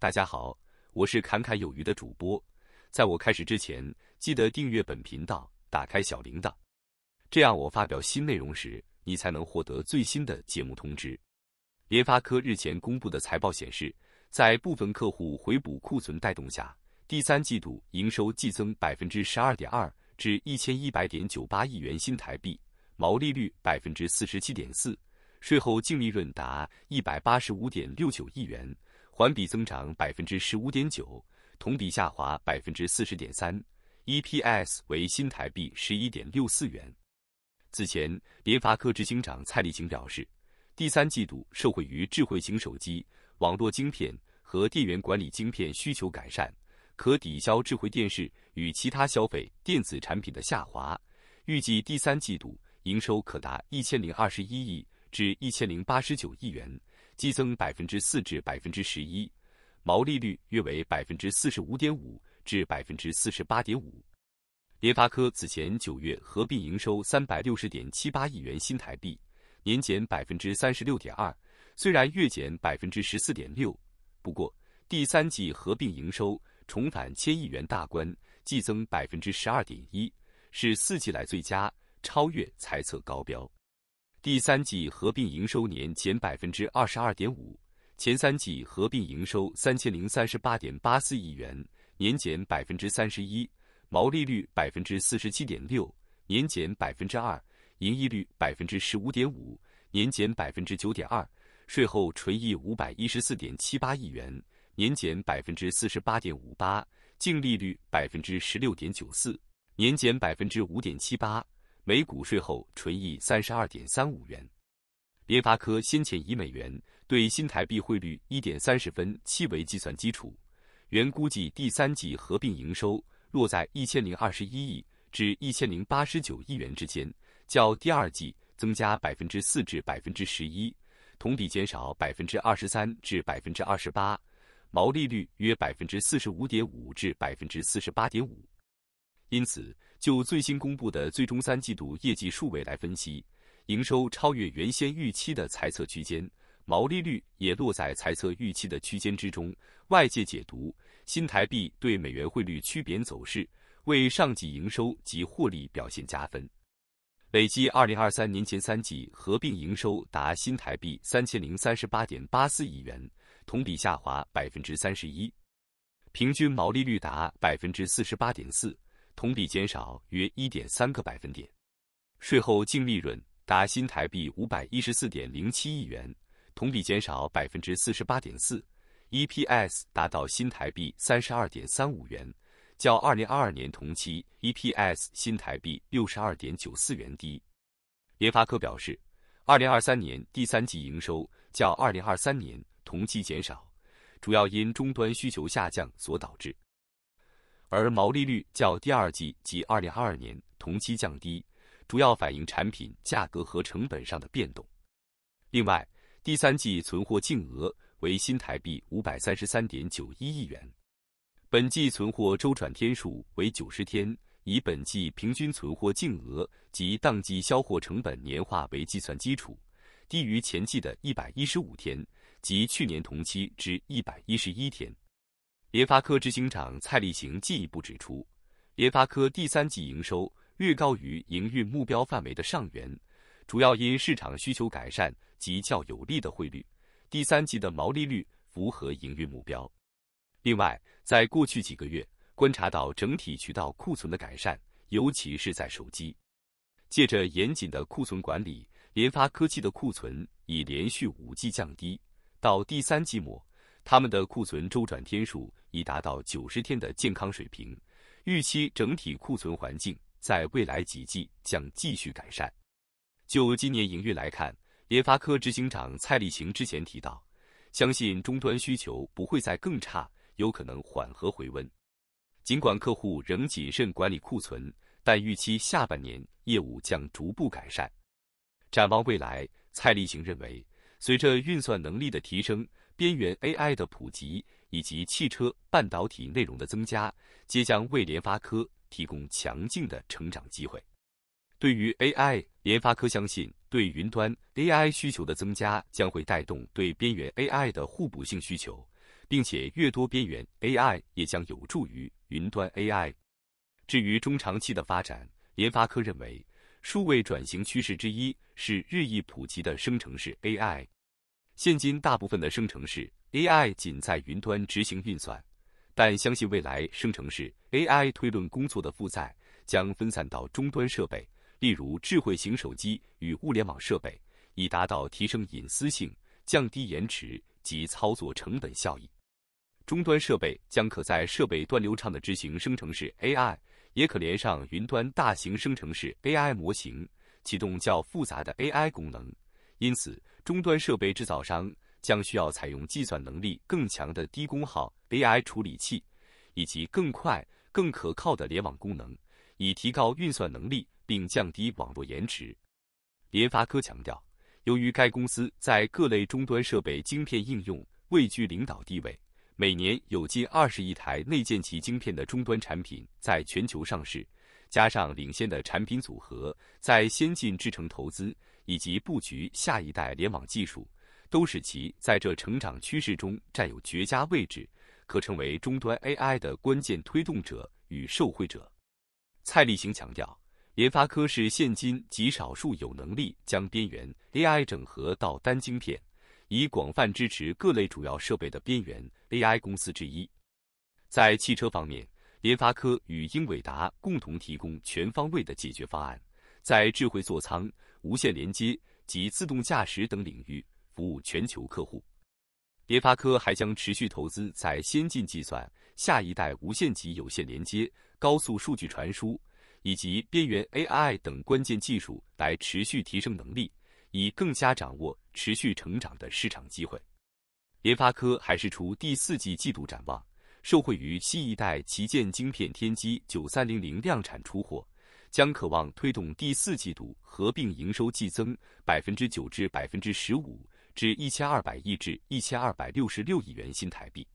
大家好，我是侃侃有余的主播。在我开始之前，记得订阅本频道，打开小铃铛，这样我发表新内容时，你才能获得最新的节目通知。联发科日前公布的财报显示，在部分客户回补库存带动下，第三季度营收季增百分之十二点二，至一千一百点九八亿元新台币，毛利率百分之四十七点四，税后净利润达一百八十五点六九亿元。环比增长百分之十五点九，同比下滑百分之四十点三，EPS 为新台币十一点六四元。此前，联发科执行长蔡立行表示，第三季度受惠于智慧型手机、网络晶片和电源管理晶片需求改善，可抵消智慧电视与其他消费电子产品的下滑，预计第三季度营收可达一千零二十一亿至一千零八十九亿元。激增百分之四至百分之十一，毛利率约为百分之四十五点五至百分之四十八点五。联发科此前九月合并营收三百六十点七八亿元新台币，年减百分之三十六点二，虽然月减百分之十四点六，不过第三季合并营收重返千亿元大关，激增百分之十二点一，是四季来最佳，超越猜测高标。第三季合并营收年减百分之二十二点五，前三季合并营收三千零三十八点八四亿元，年减百分之三十一，毛利率百分之四十七点六，年减百分之二，盈利率百分之十五点五，年减百分之九点二，税后纯益五百一十四点七八亿元，年减百分之四十八点五八，净利率百分之十六点九四，年减百分之五点七八。每股税后纯益三十二点三五元。联发科先前以美元兑新台币汇率一点三十分七为计算基础，原估计第三季合并营收落在一千零二十一亿至一千零八十九亿元之间，较第二季增加百分之四至百分之十一，同比减少百分之二十三至百分之二十八，毛利率约百分之四十五点五至百分之四十八点五。因此，就最新公布的最终三季度业绩数位来分析，营收超越原先预期的猜测区间，毛利率也落在猜测预期的区间之中。外界解读新台币对美元汇率区别走势，为上季营收及获利表现加分。累计二零二三年前三季合并营收达新台币三千零三十八点八四亿元，同比下滑百分之三十一，平均毛利率达百分之四十八点四。同比减少约一点三个百分点，税后净利润达新台币五百一十四点零七亿元，同比减少百分之四十八点四，EPS 达到新台币三十二点三五元，较二零二二年同期 EPS 新台币六十二点九四元低。联发科表示，二零二三年第三季营收较二零二三年同期减少，主要因终端需求下降所导致。而毛利率较第二季及二零二二年同期降低，主要反映产品价格和成本上的变动。另外，第三季存货净额为新台币五百三十三点九一亿元，本季存货周转天数为九十天，以本季平均存货净额及当季销货成本年化为计算基础，低于前季的一百一十五天及去年同期之一百一十一天。联发科执行长蔡立行进一步指出，联发科第三季营收略高于营运目标范围的上缘，主要因市场需求改善及较有利的汇率。第三季的毛利率符合营运目标。另外，在过去几个月观察到整体渠道库存的改善，尤其是在手机。借着严谨的库存管理，联发科技的库存已连续五季降低，到第三季末。他们的库存周转天数已达到九十天的健康水平，预期整体库存环境在未来几季将继续改善。就今年营运来看，联发科执行长蔡立行之前提到，相信终端需求不会再更差，有可能缓和回温。尽管客户仍谨慎管理库存，但预期下半年业务将逐步改善。展望未来，蔡立行认为，随着运算能力的提升。边缘 AI 的普及以及汽车半导体内容的增加，皆将为联发科提供强劲的成长机会。对于 AI，联发科相信，对云端 AI 需求的增加将会带动对边缘 AI 的互补性需求，并且越多边缘 AI 也将有助于云端 AI。至于中长期的发展，联发科认为，数位转型趋势之一是日益普及的生成式 AI。现今大部分的生成式 AI 仅在云端执行运算，但相信未来生成式 AI 推论工作的负载将分散到终端设备，例如智慧型手机与物联网设备，以达到提升隐私性、降低延迟及操作成本效益。终端设备将可在设备端流畅的执行生成式 AI，也可连上云端大型生成式 AI 模型，启动较复杂的 AI 功能。因此，终端设备制造商将需要采用计算能力更强的低功耗 AI 处理器，以及更快、更可靠的联网功能，以提高运算能力并降低网络延迟。联发科强调，由于该公司在各类终端设备晶片应用位居领导地位，每年有近二十亿台内建其晶片的终端产品在全球上市。加上领先的产品组合，在先进制程投资以及布局下一代联网技术，都使其在这成长趋势中占有绝佳位置，可成为终端 AI 的关键推动者与受惠者。蔡立行强调，联发科是现今极少数有能力将边缘 AI 整合到单晶片，以广泛支持各类主要设备的边缘 AI 公司之一。在汽车方面，联发科与英伟达共同提供全方位的解决方案，在智慧座舱、无线连接及自动驾驶等领域服务全球客户。联发科还将持续投资在先进计算、下一代无线极有线连接、高速数据传输以及边缘 AI 等关键技术，来持续提升能力，以更加掌握持续成长的市场机会。联发科还是除第四季季度展望。受惠于新一代旗舰晶片天玑九三零零量产出货，将渴望推动第四季度合并营收季增百分之九至百分之十五，至一千二百亿至一千二百六十六亿元新台币。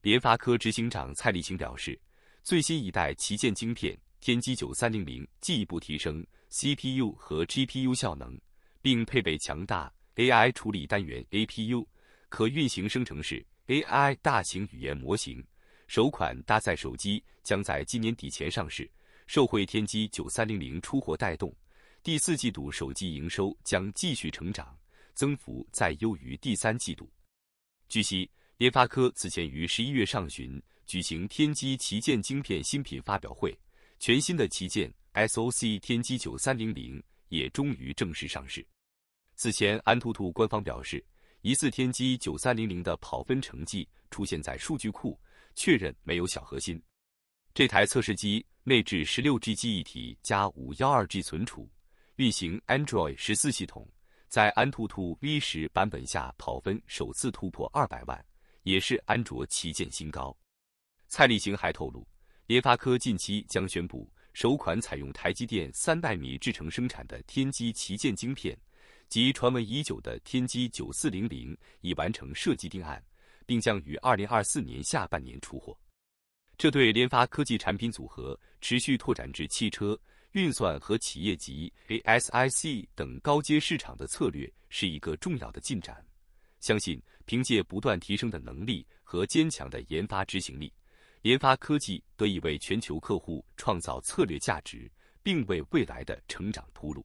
联发科执行长蔡立行表示，最新一代旗舰晶片天玑九三零零进一步提升 CPU 和 GPU 效能，并配备强大 AI 处理单元 APU，可运行生成式。AI 大型语言模型首款搭载手机将在今年底前上市，受惠天玑九三零零出货带动，第四季度手机营收将继续成长，增幅再优于第三季度。据悉，联发科此前于十一月上旬举行天玑旗舰晶片新品发表会，全新的旗舰 SOC 天玑九三零零也终于正式上市。此前，安兔兔官方表示。疑似天玑九三零零的跑分成绩出现在数据库，确认没有小核心。这台测试机内置十六 G 记忆体加五幺二 G 存储，运行 Android 十四系统，在安兔兔 V 十版本下跑分首次突破二百万，也是安卓旗舰新高。蔡立行还透露，联发科近期将宣布首款采用台积电三代米制程生产的天玑旗舰晶片。即传闻已久的天玑九四零零已完成设计定案，并将于二零二四年下半年出货。这对联发科技产品组合持续拓展至汽车、运算和企业级 ASIC 等高阶市场的策略是一个重要的进展。相信凭借不断提升的能力和坚强的研发执行力，联发科技得以为全球客户创造策略价值，并为未来的成长铺路。